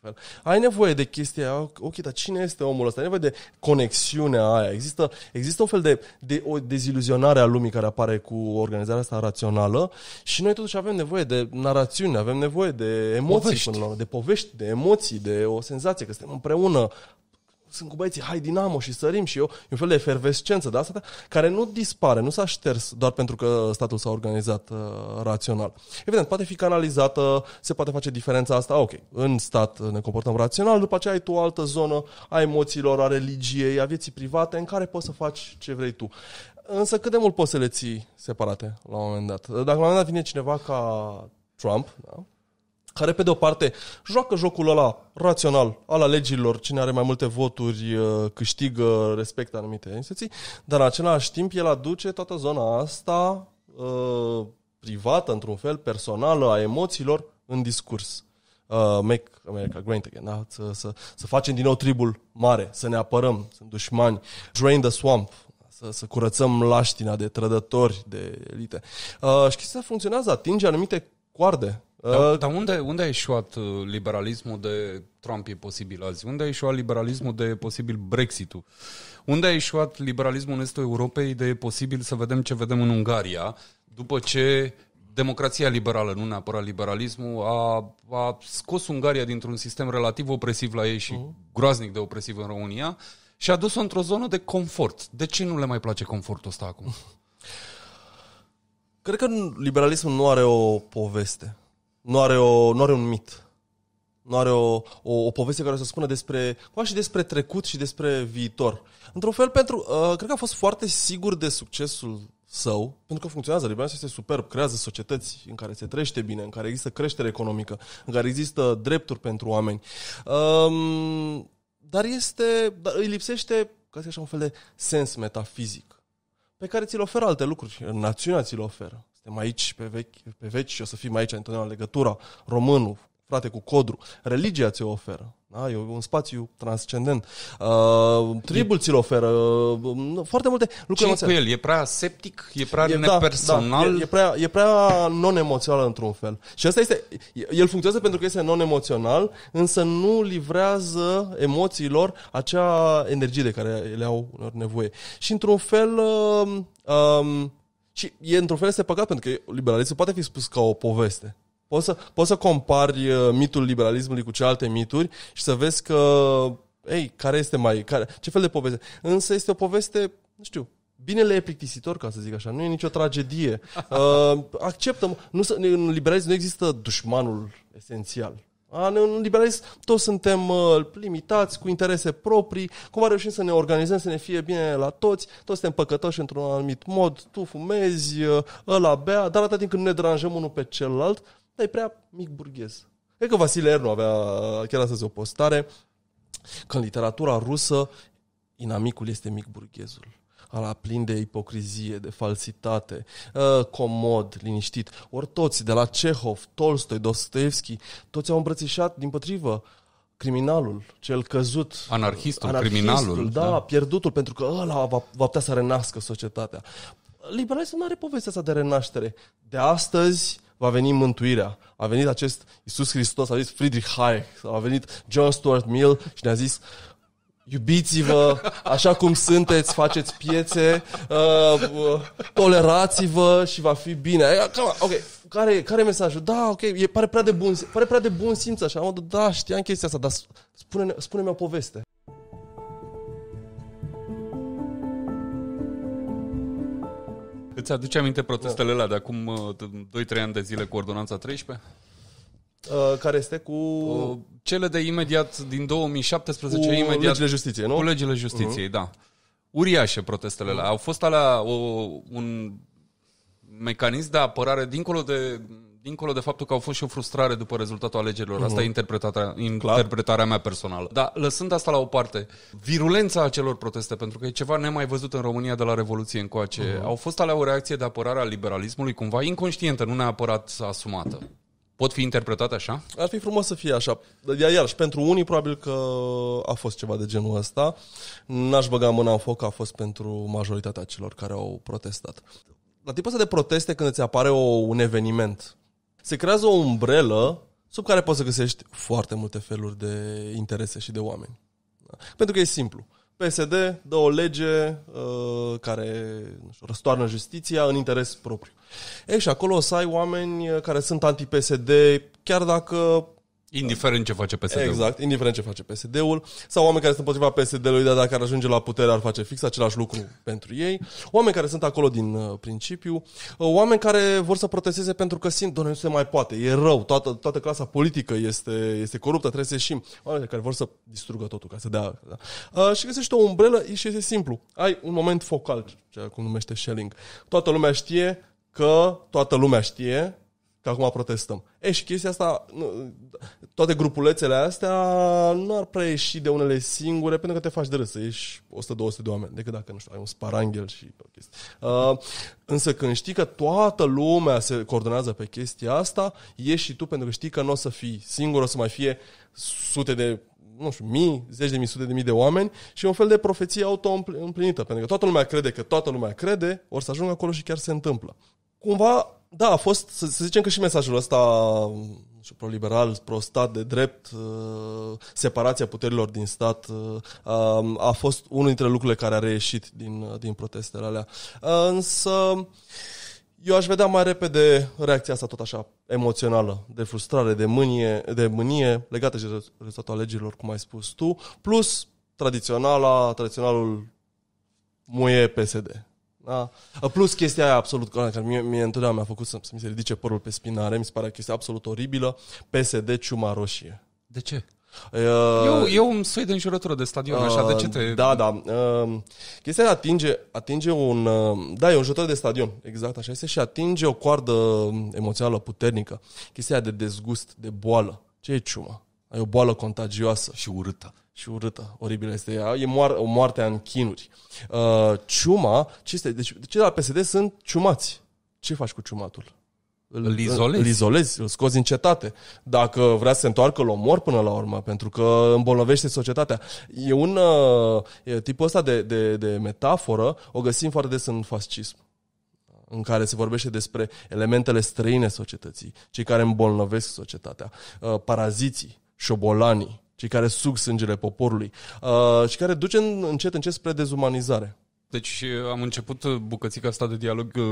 fel. Ai nevoie de chestia aia, ok, dar cine este omul ăsta? Ai nevoie de conexiunea aia. Există, există un fel de, de o deziluzionare a lumii care apare cu organizarea asta rațională și noi totuși avem nevoie de narațiune, avem nevoie de emoții povești. până la de povești, de emoții, de o senzație că suntem împreună sunt cu băieții, hai Dinamo și sărim și eu. E un fel de efervescență de asta care nu dispare, nu s-a șters doar pentru că statul s-a organizat uh, rațional. Evident, poate fi canalizată, se poate face diferența asta, ok, în stat uh, ne comportăm rațional, după aceea ai tu o altă zonă a emoțiilor, a religiei, a vieții private în care poți să faci ce vrei tu. Însă cât de mult poți să le ții separate la un moment dat? Dacă la un moment dat vine cineva ca Trump, da? care pe de o parte joacă jocul ăla rațional al alegerilor, cine are mai multe voturi uh, câștigă, respectă anumite instituții, dar în același timp el aduce toată zona asta uh, privată, într-un fel, personală, a emoțiilor în discurs. Uh, make America great again, da? să, să, să facem din nou tribul mare, să ne apărăm, sunt dușmani, drain the swamp, să, să curățăm laștina de trădători, de elite. Uh, și chestia funcționează, atinge anumite coarde dar, uh, dar unde, unde a ieșuat uh, liberalismul de Trump e posibil azi? Unde a ieșuat liberalismul de posibil Brexit-ul? Unde a ieșuat liberalismul în estul Europei de e posibil să vedem ce vedem în Ungaria după ce democrația liberală, nu neapărat liberalismul, a, a scos Ungaria dintr-un sistem relativ opresiv la ei și uh-huh. groaznic de opresiv în România și a dus-o într-o zonă de confort. De ce nu le mai place confortul ăsta acum? Cred că liberalismul nu are o poveste nu are, o, nu are un mit. Nu are o, o, o poveste care să spună despre, cumva și despre trecut și despre viitor. Într-un fel, pentru, uh, cred că a fost foarte sigur de succesul său, pentru că funcționează, liberalismul este superb, creează societăți în care se trăiește bine, în care există creștere economică, în care există drepturi pentru oameni. Um, dar este, dar îi lipsește, ca să așa, un fel de sens metafizic, pe care ți-l oferă alte lucruri, națiunea ți-l oferă. Suntem aici pe, vechi, pe veci și o să fim aici întotdeauna legătura românul, frate, cu codru. Religia ți-o oferă. Da? E un spațiu transcendent. Uh, tribul ți-l oferă. Uh, foarte multe lucruri. Ce cu el? E prea septic? E prea e, da, nepersonal? Da, da, e, e, prea, e prea non-emoțional într-un fel. Și asta este... El funcționează pentru că este non-emoțional, însă nu livrează emoțiilor acea energie de care le au nevoie. Și într-un fel... Uh, uh, și e într-un fel este păcat pentru că liberalismul poate fi spus ca o poveste. Poți să, poți să compari uh, mitul liberalismului cu celelalte mituri și să vezi că, uh, ei, care este mai, care, ce fel de poveste. Însă este o poveste, nu știu, binele e plictisitor, ca să zic așa, nu e nicio tragedie. Uh, acceptăm, nu, în liberalism nu există dușmanul esențial. În liberalism toți suntem uh, limitați, cu interese proprii, cumva reușim să ne organizăm, să ne fie bine la toți, toți suntem păcătoși într-un anumit mod, tu fumezi, uh, ăla bea, dar atât timp când ne deranjăm unul pe celălalt, dar e prea mic burghez. Cred că Vasile Ernu avea uh, chiar astăzi o postare că în literatura rusă inamicul este mic burghezul ala plin de ipocrizie, de falsitate, ă, comod, liniștit. Ori toți, de la Cehov, Tolstoi, Dostoevski, toți au îmbrățișat, din potrivă, criminalul, cel căzut. Anarhistul, anarhistul criminalul. Da, da, pierdutul, pentru că ăla va, va putea să renască societatea. Liberalismul nu are povestea asta de renaștere. De astăzi va veni mântuirea. A venit acest Isus Hristos, a zis Friedrich Hayek, a venit John Stuart Mill și ne-a zis Iubiți-vă așa cum sunteți, faceți piețe, uh, uh tolerați-vă și va fi bine. Ok, care, care e mesajul? Da, ok, e, pare, prea de bun, pare prea de bun simț așa. Mă, da, știam chestia asta, dar spune-ne, spune-mi o poveste. Îți aduce aminte protestele alea de acum 2-3 uh, ani de zile cu Ordonanța 13? Uh, care este cu... cele de imediat din 2017, cu imediat... legile justiției, nu? Cu legile justiției, uh-huh. da. Uriașe protestele uh-huh. alea. Au fost alea o, un mecanism de apărare dincolo de dincolo de faptul că au fost și o frustrare după rezultatul alegerilor. Uh-huh. Asta e interpretarea, interpretarea mea personală. Dar lăsând asta la o parte, virulența acelor proteste, pentru că e ceva nemai văzut în România de la Revoluție încoace, uh-huh. au fost alea o reacție de apărare a liberalismului, cumva inconștientă, nu neapărat asumată pot fi interpretate așa? Ar fi frumos să fie așa. Iar iarăși, pentru unii probabil că a fost ceva de genul ăsta. N-aș băga mâna în foc, a fost pentru majoritatea celor care au protestat. La tipul ăsta de proteste, când îți apare o, un eveniment, se creează o umbrelă sub care poți să găsești foarte multe feluri de interese și de oameni. Pentru că e simplu. PSD dă o lege uh, care nu știu, răstoarnă justiția în interes propriu. E, și acolo o să ai oameni uh, care sunt anti-PSD, chiar dacă Indiferent ce face PSD-ul. Exact, indiferent ce face PSD-ul. Sau oameni care sunt împotriva PSD-ului, dar dacă ar ajunge la putere ar face fix același lucru pentru ei. Oameni care sunt acolo din uh, principiu. Uh, oameni care vor să protesteze pentru că simt, doamne, nu se mai poate, e rău, toată, toată clasa politică este, este coruptă, trebuie să ieșim. Oameni care vor să distrugă totul ca să dea... Da. Uh, și găsești o umbrelă și este simplu. Ai un moment focal, ceea cum numește Schelling. Toată lumea știe că toată lumea știe că acum protestăm. E, și chestia asta, toate grupulețele astea nu ar prea ieși de unele singure, pentru că te faci de râs, să ieși 100-200 de oameni, decât dacă, nu știu, ai un sparanghel și o chestie. Uh, însă când știi că toată lumea se coordonează pe chestia asta, ieși și tu pentru că știi că nu o să fii singur, o să mai fie sute de nu știu, mii, zeci de mii, sute de mii de oameni și un fel de profeție auto-împlinită, pentru că toată lumea crede că toată lumea crede, ori să ajungă acolo și chiar se întâmplă. Cumva da, a fost, să, să zicem că și mesajul ăsta și pro-stat de drept, uh, separația puterilor din stat, uh, um, a fost unul dintre lucrurile care a reieșit din, uh, din protestele alea. Însă, eu aș vedea mai repede reacția asta tot așa emoțională, de frustrare, de mânie, de mânie legată și de rezultatul alegerilor, cum ai spus tu, plus tradiționala, tradiționalul muie PSD. Da. Plus chestia aia absolut care mie, mie întotdeauna mi-a făcut să, să mi se ridice părul pe spinare, mi se pare chestia absolut oribilă, PSD ciuma roșie. De ce? Uh, eu, eu îmi soi de înjurătură de stadion, uh, așa, de ce te... Da, da. Uh, chestia atinge, atinge un... Uh, da, e un înjurătură de stadion, exact așa este, și atinge o coardă emoțională puternică. Chestia de dezgust, de boală. Ce e ciuma? Ai o boală contagioasă. Și urâtă și urâtă, oribilă este ea, e moar, o moarte în chinuri. Uh, ciuma, ce este? Deci cei de la PSD sunt ciumați. Ce faci cu ciumatul? Îl, îl izolezi. Îl izolezi, îl scoți din cetate. Dacă vrea să se întoarcă, îl omor până la urmă, pentru că îmbolnăvește societatea. E un uh, e tipul ăsta de, de, de metaforă, o găsim foarte des în fascism în care se vorbește despre elementele străine societății, cei care îmbolnăvesc societatea, uh, paraziții, șobolanii, cei care sug sângele poporului uh, și care duce în, încet, încet spre dezumanizare. Deci uh, am început uh, bucățica asta de dialog uh,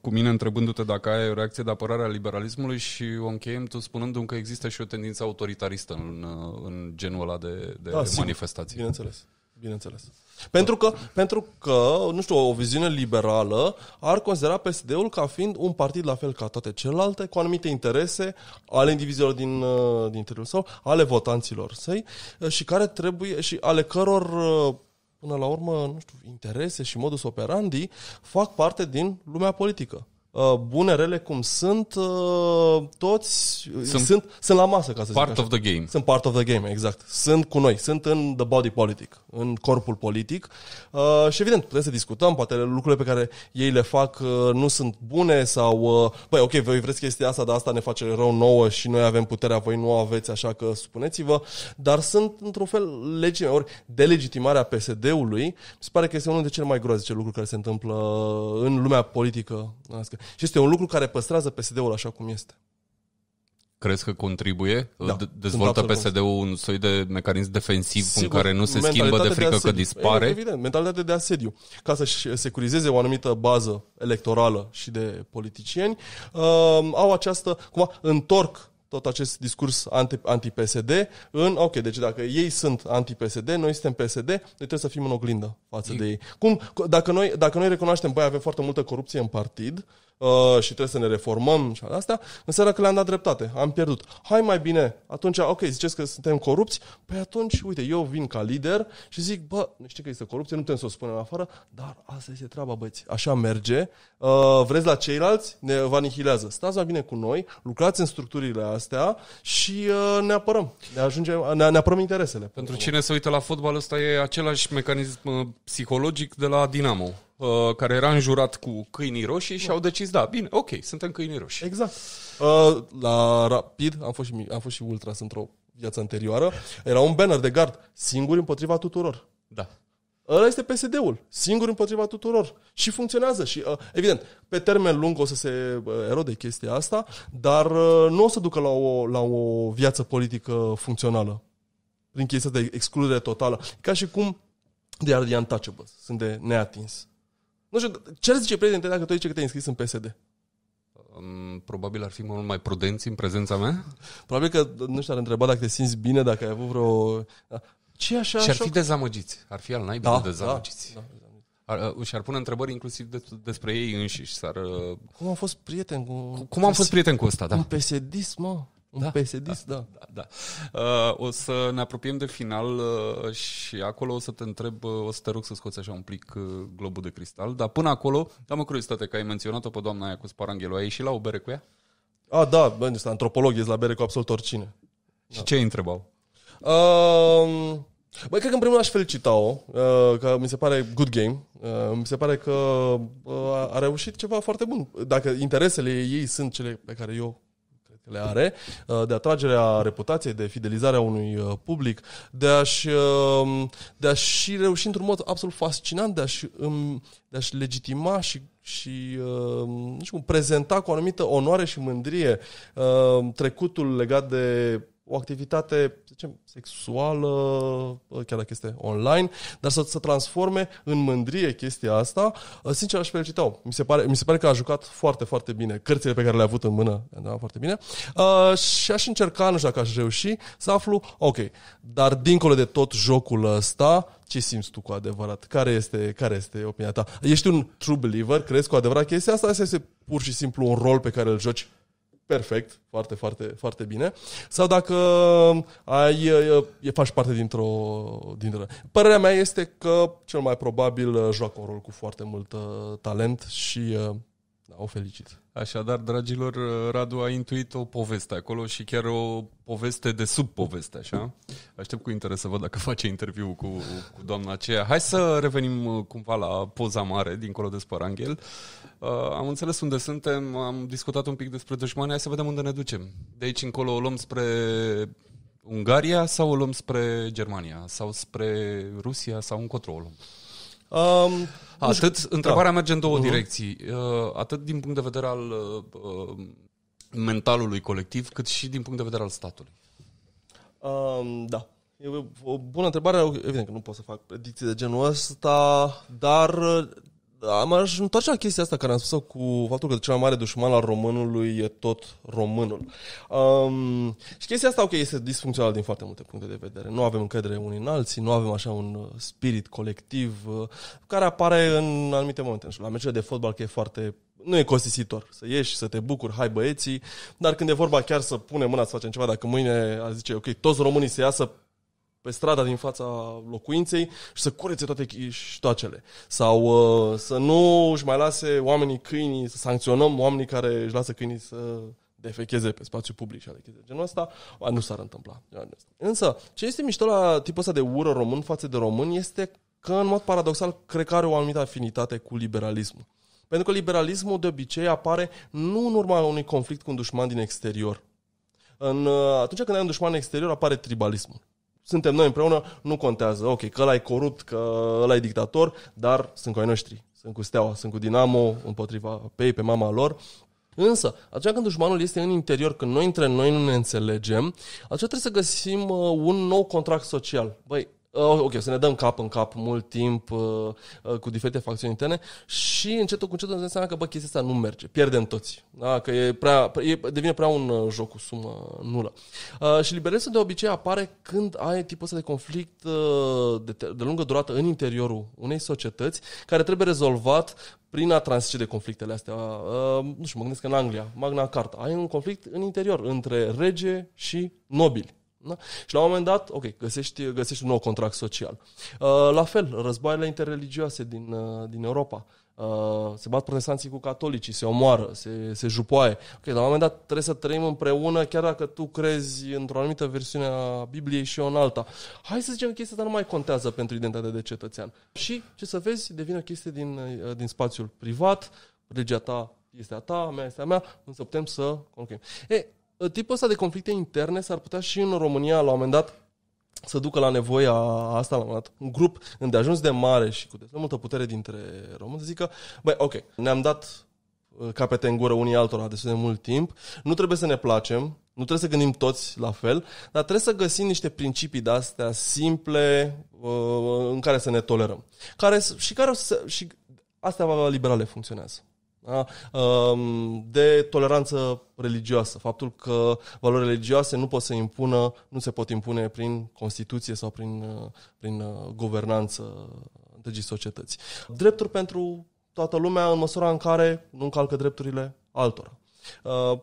cu mine întrebându-te dacă ai o reacție de apărare a liberalismului și o încheiem tu spunându-mi că există și o tendință autoritaristă în, în genul ăla de, de da, manifestații. Sigur, bineînțeles. Bineînțeles. Pentru că, pentru că, nu știu, o viziune liberală ar considera PSD-ul ca fiind un partid la fel ca toate celelalte, cu anumite interese ale indivizilor din, uh, din interiorul său, ale votanților săi uh, și care trebuie și ale căror uh, până la urmă, nu știu, interese și modus operandi fac parte din lumea politică. Uh, bune, rele cum sunt, uh, toți sunt, sunt, sunt la masă, ca să part zic Part of the game. Sunt part of the game, exact. Sunt cu noi, sunt în the body politic, în corpul politic uh, și evident putem să discutăm, poate lucrurile pe care ei le fac uh, nu sunt bune sau, uh, păi, ok, voi vreți chestia asta, dar asta ne face rău nouă și noi avem puterea, voi nu aveți, așa că supuneți-vă, dar sunt într-un fel legi, ori delegitimarea PSD-ului, mi se pare că este unul dintre cele mai groaznice lucruri care se întâmplă în lumea politică. Și este un lucru care păstrează PSD-ul așa cum este. Crezi că contribuie? Da, Dezvoltă PSD-ul un soi de mecanism defensiv Sigur, în care nu se schimbă de frică de că dispare? E, evident, mentalitatea de asediu. Ca să-și securizeze o anumită bază electorală și de politicieni, uh, au această, cumva, întorc tot acest discurs anti, anti-PSD în, ok, deci dacă ei sunt anti-PSD, noi suntem PSD, noi trebuie să fim în oglindă față e... Mm. de ei. Cum, dacă noi, dacă noi recunoaștem, băi, avem foarte multă corupție în partid, uh, Uh, și trebuie să ne reformăm și astea, înseamnă că le-am dat dreptate, am pierdut. Hai mai bine, atunci, ok, ziceți că suntem corupți, păi atunci, uite, eu vin ca lider și zic, bă, nu știi că este corupție, nu putem să o spunem afară, dar asta este treaba, băți, așa merge, uh, vreți la ceilalți, ne vanihilează. Stați mai bine cu noi, lucrați în structurile astea și uh, ne apărăm, ne, ajungem, ne, ne apărăm interesele. Pentru cine se uită la fotbal, ăsta e același mecanism uh, psihologic de la Dinamo uh, care era înjurat cu câinii roșii și au decis, da, bine, ok, suntem câinii roșii. Exact. Uh, la Rapid am fost și, am fost și Ultras într-o viață anterioară. Era un banner de gard, singur împotriva tuturor. Da. Ăla este PSD-ul, singur împotriva tuturor. Și funcționează. Și, uh, evident, pe termen lung o să se uh, erode chestia asta, dar uh, nu o să ducă la o, la o viață politică funcțională prin chestia de excludere totală. Ca și cum de are the untouchables, sunt de neatins. Nu știu, ce ar zice prietenii dacă tu zice că te-ai înscris în PSD? probabil ar fi mult mai prudenți în prezența mea. Probabil că nu știu, ar întreba dacă te simți bine, dacă ai avut vreo... Ce așa? Și ar fi dezamăgiți. Ar fi al naibii da, de da, dezamăgiți. Da, da. Ar, și-ar pune întrebări inclusiv de, despre ei înșiși. S-ar, cum am fost prieten cu... Cum am fost prieten cu ăsta, da. Un psd mă. Un da, psd da. da. da, da. Uh, o să ne apropiem de final uh, și acolo o să te întreb, uh, o să te rog să scoți așa un plic uh, globul de cristal, dar până acolo, am o curiozitate că ai menționat-o pe doamna aia cu sparanghelul. ai ieșit la o bere cu ea? A, da, bă, este antropolog, ești la bere cu absolut oricine. Și da. ce îi întrebau? Uh, Băi, cred că în primul rând aș felicita-o, uh, că mi se pare good game, uh, mi se pare că uh, a reușit ceva foarte bun. Dacă interesele ei sunt cele pe care eu le are, uh, de atragerea reputației, de fidelizarea unui uh, public, de a-și, um, de a-și reuși într-un mod absolut fascinant, de a-și, um, de a-și legitima și și um, nu știu, prezenta cu o anumită onoare și mândrie uh, trecutul legat de o activitate, să zicem, sexuală, chiar dacă este online, dar să se transforme în mândrie chestia asta, ă, sincer aș felicita mi se, pare, mi se pare că a jucat foarte, foarte bine cărțile pe care le-a avut în mână, da, foarte bine, uh, și aș încerca, nu știu dacă aș reuși, să aflu, ok, dar dincolo de tot jocul ăsta, ce simți tu cu adevărat? Care este, care este opinia ta? Ești un true believer? Crezi cu adevărat chestia asta? Asta este pur și simplu un rol pe care îl joci perfect, foarte, foarte, foarte bine. Sau dacă ai, faci parte dintr-o... dintr Părerea mea este că cel mai probabil joacă un rol cu foarte mult uh, talent și uh, da, o felicit. Așadar, dragilor, Radu a intuit o poveste acolo și chiar o poveste de sub poveste, așa? Aștept cu interes să văd dacă face interviu cu, cu doamna aceea. Hai să revenim uh, cumva la poza mare, dincolo de Sparanghel. Uh, am înțeles unde suntem, am discutat un pic despre dușmani, hai să vedem unde ne ducem. De aici încolo o luăm spre Ungaria sau o luăm spre Germania sau spre Rusia sau încotro o luăm? Um, Atât, întrebarea da. merge în două uh-huh. direcții. Uh, atât din punct de vedere al uh, uh, mentalului colectiv, cât și din punct de vedere al statului. Um, da. E o bună întrebare. Evident că nu pot să fac predicții de genul ăsta, dar da, m-aș întoarce la chestia asta care am spus-o cu faptul că cel mai mare dușman al românului e tot românul. Um, și chestia asta, ok, este disfuncțională din foarte multe puncte de vedere. Nu avem încredere unii în alții, nu avem așa un uh, spirit colectiv uh, care apare în anumite momente. Nu știu, la meciurile de fotbal că e foarte nu e costisitor să ieși, să te bucuri, hai băieții, dar când e vorba chiar să punem mâna să facem ceva, dacă mâine a zice, ok, toți românii să iasă pe strada din fața locuinței și să curețe toate chiștoacele. Sau uh, să nu își mai lase oamenii câinii, să sancționăm oamenii care își lasă câinii să defecheze pe spațiu public și ale de genul ăsta, nu s-ar întâmpla. Însă, ce este mișto la tipul ăsta de ură român față de român este că, în mod paradoxal, cred că are o anumită afinitate cu liberalismul. Pentru că liberalismul de obicei apare nu în urma unui conflict cu un dușman din exterior. În, uh, atunci când ai un dușman exterior apare tribalismul suntem noi împreună, nu contează, ok, că ăla e corupt, că ăla e dictator, dar sunt cu ai noștri, sunt cu Steaua, sunt cu Dinamo, împotriva pe ei, pe mama lor. Însă, atunci când dușmanul este în interior, când noi între noi nu ne înțelegem, atunci trebuie să găsim uh, un nou contract social. Băi, Uh, ok, să ne dăm cap în cap mult timp uh, uh, cu diferite facțiuni interne și încetul cu încetul ne dăm seama că, bă, chestia asta nu merge, pierdem toți, da? că e prea, e, devine prea un uh, joc cu sumă nulă. Uh, și liberezul de obicei apare când ai tipul ăsta de conflict uh, de, de lungă durată în interiorul unei societăți care trebuie rezolvat prin a transcide conflictele astea. Uh, nu știu, mă gândesc că în Anglia, Magna Carta, ai un conflict în interior între rege și nobili. Da? Și la un moment dat, ok, găsești, găsești un nou contract social. Uh, la fel, războaiele interreligioase din, uh, din Europa. Uh, se bat protestanții cu catolicii, se omoară, se, se jupoaie. Ok, la un moment dat trebuie să trăim împreună, chiar dacă tu crezi într-o anumită versiune a Bibliei și eu în alta. Hai să zicem că chestia asta nu mai contează pentru identitatea de cetățean. Și, ce să vezi, devine o chestie din, uh, din spațiul privat, religia ta este a ta, a mea este a mea, însă putem să... Okay. E, Ă, tipul ăsta de conflicte interne s-ar putea și în România la un moment dat să ducă la nevoia asta la un moment dat. Un grup îndeajuns de mare și cu destul multă putere dintre români să zică, băi, ok, ne-am dat ă, capete în gură unii altora destul de mult timp, nu trebuie să ne placem, nu trebuie să gândim toți la fel, dar trebuie să găsim niște principii de-astea simple ă, în care să ne tolerăm. Care, și, care o să, și astea liberale funcționează. Da? De toleranță religioasă, faptul că valorile religioase nu pot să impună, nu se pot impune prin Constituție sau prin, prin uh, guvernanță întregii societăți. Drepturi pentru toată lumea în măsura în care nu încalcă drepturile altora. Uh,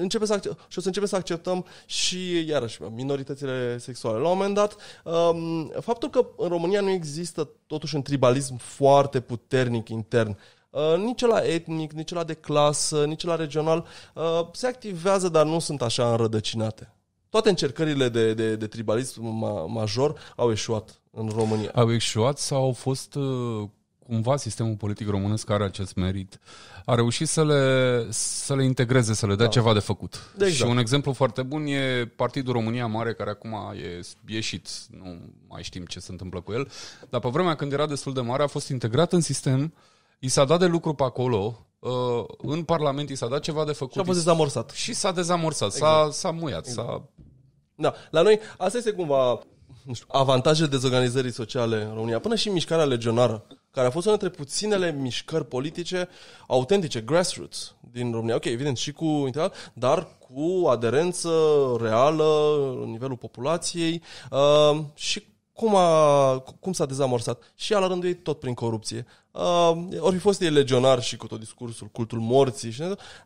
începe să accept, și o să începem să acceptăm și, iarăși, minoritățile sexuale. La un moment dat, um, faptul că în România nu există totuși un tribalism foarte puternic intern Uh, nici la etnic, nici la de clasă, nici la regional, uh, se activează, dar nu sunt așa înrădăcinate. Toate încercările de, de, de tribalism major au eșuat în România. Au eșuat sau au fost uh, cumva sistemul politic românesc are acest merit. A reușit să le, să le integreze, să le dea da. ceva de făcut. De exact. Și un exemplu foarte bun e Partidul România Mare, care acum e ieșit, nu mai știm ce se întâmplă cu el, dar pe vremea când era destul de mare a fost integrat în sistem uh, i s-a dat de lucru pe acolo, uh, în Parlament i s-a dat ceva de făcut. Și a fost dezamorsat. Și s-a dezamorsat, exact. s-a, s-a muiat, exact. s-a... Da, la noi asta este cumva nu știu, avantajele dezorganizării sociale în România, până și mișcarea legionară, care a fost una dintre puținele mișcări politice autentice, grassroots, din România. Ok, evident, și cu integral, dar cu aderență reală în nivelul populației uh, și cum, a, cum s-a dezamorsat. Și ea la rândul ei tot prin corupție. Uh, ori fi fost ei legionar și cu tot discursul, cultul morții și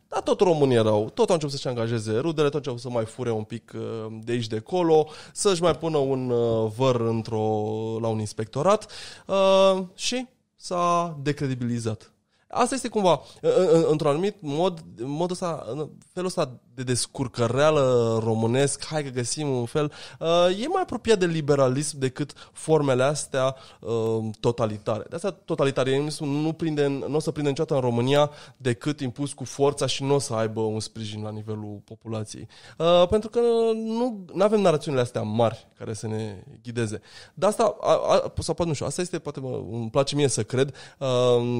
dar tot românii erau, tot au început să-și angajeze rudele, tot au să mai fure un pic uh, de aici de acolo, să-și mai pună un uh, văr într-o, la un inspectorat uh, și s-a decredibilizat. Asta este cumva, într-un anumit mod, modul ăsta, felul ăsta de descurcăreală românesc, hai că găsim un fel, uh, e mai apropiat de liberalism decât formele astea uh, totalitare. De asta totalitarismul nu, prinde, nu o să prinde niciodată în România decât impus cu forța și nu o să aibă un sprijin la nivelul populației. Uh, pentru că nu nu avem narațiunile astea mari care să ne ghideze. De asta, sau poate nu știu, asta este, poate mă, îmi place mie să cred,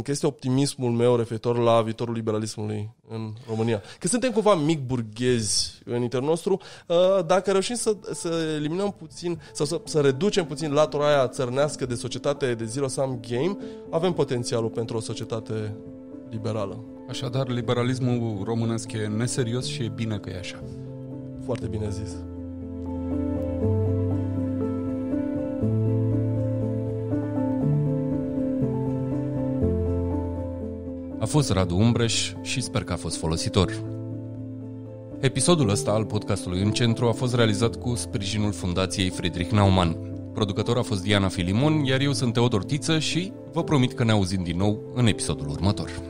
că este optimismul meu referitor la viitorul liberalismului în România. Că suntem cumva mic burg ghezi în interiorul nostru, uh, dacă reușim să, să eliminăm puțin sau să, să reducem puțin latura aia țărnească de societate de zero-sum game, avem potențialul pentru o societate liberală. Așadar, liberalismul românesc e neserios și e bine că e așa. Foarte bine zis. A fost Radu Umbreș și sper că a fost folositor. Episodul ăsta al podcastului În Centru a fost realizat cu sprijinul Fundației Friedrich Naumann. Producător a fost Diana Filimon, iar eu sunt Teodor Tiță și vă promit că ne auzim din nou în episodul următor.